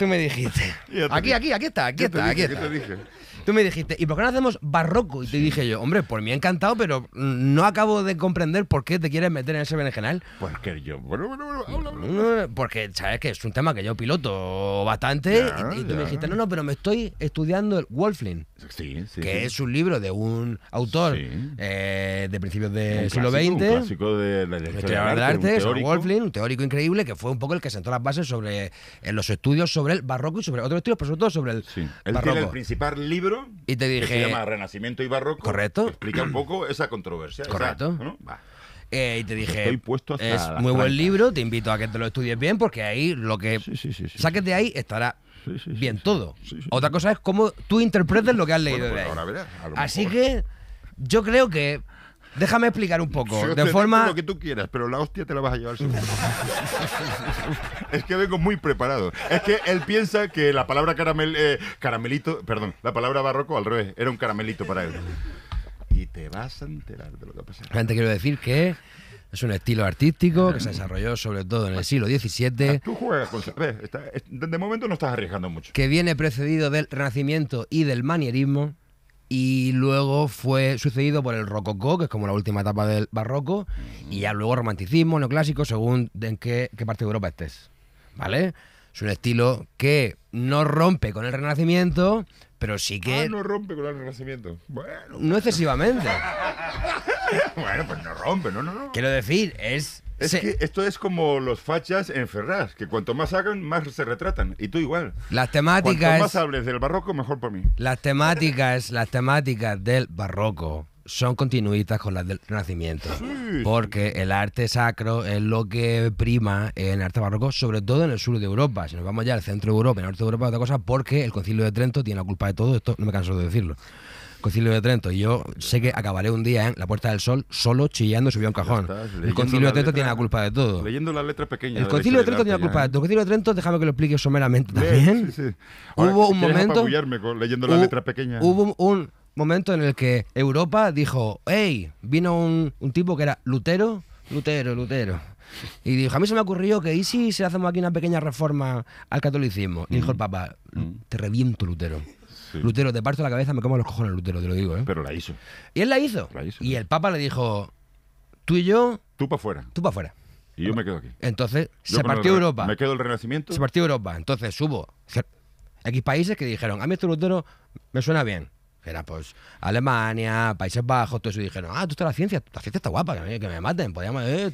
Tú me dijiste. Aquí, aquí, aquí está, aquí está, aquí está. Tú me dijiste, ¿y por qué no hacemos barroco? Y te dije yo, hombre, por pues mí encantado, pero no acabo de comprender por qué te quieres meter en ese Pues Porque yo, Porque, ¿sabes que Es un tema que yo piloto bastante. y, tú me dijiste, no, no, pero me estoy estudiando el Wolfling. Sí, que es un libro de un autor eh, de principios del siglo XX. Un teórico. un teórico increíble, que fue un poco el que sentó las bases sobre en los estudios sobre el barroco y sobre otro estilo, pero sobre todo sobre el el principal libro y te que se llama Renacimiento y Barroco. Correcto. explica un poco esa controversia. Correcto. Eh, y te dije, puesto es muy buen libro, te invito a que te lo estudies bien porque ahí lo que saques de ahí estará bien todo. Otra cosa es cómo tú interpretes lo que has leído pues Así que yo creo que Déjame explicar un poco. de forma. Lo que tú quieras, pero la hostia te la vas a llevar es que vengo muy preparado. Es que él piensa que la palabra caramel, eh, caramelito, perdón, la palabra barroco al revés, era un caramelito para él. Y te vas a enterar de lo que ha pasado. Gente, quiero decir que. Es un estilo artístico que se desarrolló sobre todo en el siglo XVII. Ah, tú juegas con... De momento no estás arriesgando mucho. Que viene precedido del Renacimiento y del Manierismo y luego fue sucedido por el rococó, que es como la última etapa del barroco, y ya luego romanticismo, neoclásico, según en qué, parte de Europa estés. ¿Vale? Es un estilo que no rompe con el renacimiento, pero sí que. Ah, no rompe con el renacimiento. Bueno. No excesivamente. bueno, pues no rompe, no, no, no. Quiero decir, es es que esto es como los fachas en Ferraz, que cuanto más hagan, más se retratan. Y tú igual. Las temáticas. Cuanto más hables del barroco, mejor para mí. Las temáticas, las temáticas del barroco son continuitas con las del nacimiento, Porque el arte sacro es lo que prima en el arte barroco, sobre todo en el sur de Europa. Si nos vamos ya al centro de Europa el norte de Europa, otra cosa, porque el Concilio de Trento tiene la culpa de todo, esto no me canso de decirlo. Concilio de Trento. Y yo sé que acabaré un día en ¿eh? la Puerta del Sol solo chillando subió un cajón. el Concilio de Trento tiene la culpa de todo. Leyendo las letras pequeñas. El Concilio de, Trento tiene la culpa de todo. El Concilio de Trento, déjame que lo explique someramente también. hubo un momento. leyendo las letras pequeñas. Hubo un momento en el que Europa dijo: hey, vino un, tipo que era Lutero, Lutero, Lutero. Y dijo, a mí se me ocurrió que, ¿y si se hacemos aquí una pequeña reforma al catolicismo? Y dijo el mm. Papa, mm. te reviento, Lutero. Lutero, te parto la cabeza, me como los cojones, Lutero, te lo digo, ¿eh? Pero la hizo. Y él la hizo. Y el Papa le dijo, tú y yo... Tú para afuera. Tú para afuera. Y yo me quedo aquí. Entonces, se partió Europa. Me quedo el Renacimiento. Se partió Europa. Entonces, hubo X países que dijeron, a mí este Lutero me suena bien. era pues Alemania, Países Bajos, todo eso. Y dijeron, ah, tú estás la ciencia, la ciencia está guapa, que me, maten, eh,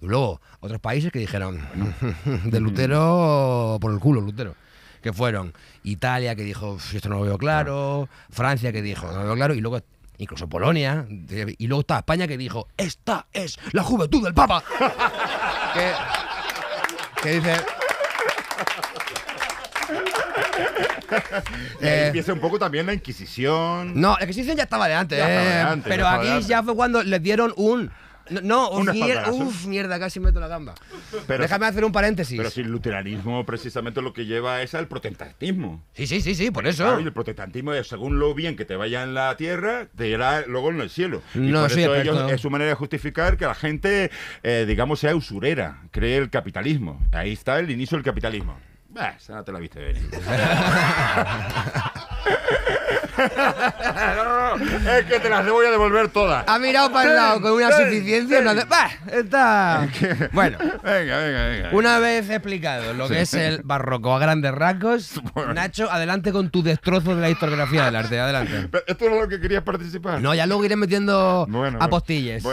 Y luego, otros países que dijeron, de Lutero por el culo, Lutero que fueron Italia, que dijo, esto no lo veo claro, Francia, que dijo, no lo veo claro, y luego incluso Polonia, y luego está España, que dijo, esta es la juventud del Papa. que, dice... Eh, empieza un poco también la Inquisición. No, la Inquisición ya estaba de antes eh, pero aquí ya fue cuando les dieron un no, mierda, casi meto la gamba. Pero- Déjame hacer un paréntesis. Pero si el luteranismo precisamente lo que lleva es al protestantismo. Sí, sí, sí, sí, por eso. el protestantismo, es, eh, según lo bien que te vaya en la tierra, te irá luego en el cielo. Y por eso es su manera de justificar que la gente, eh, digamos, sea usurera, cree el capitalismo. Ahí está el inicio del capitalismo. Bah, esa no te la viste venir. es que te las voy a devolver todas. Ha mirado para el lado con una suficiencia. está... Bueno. Venga, venga, venga. Una vez explicado lo que es el barroco a grandes rasgos, Nacho, adelante con tu destrozo de la historiografía del arte. Adelante. ¿Esto no es lo que querías participar? No, ya luego iré metiendo apostillas. Bueno.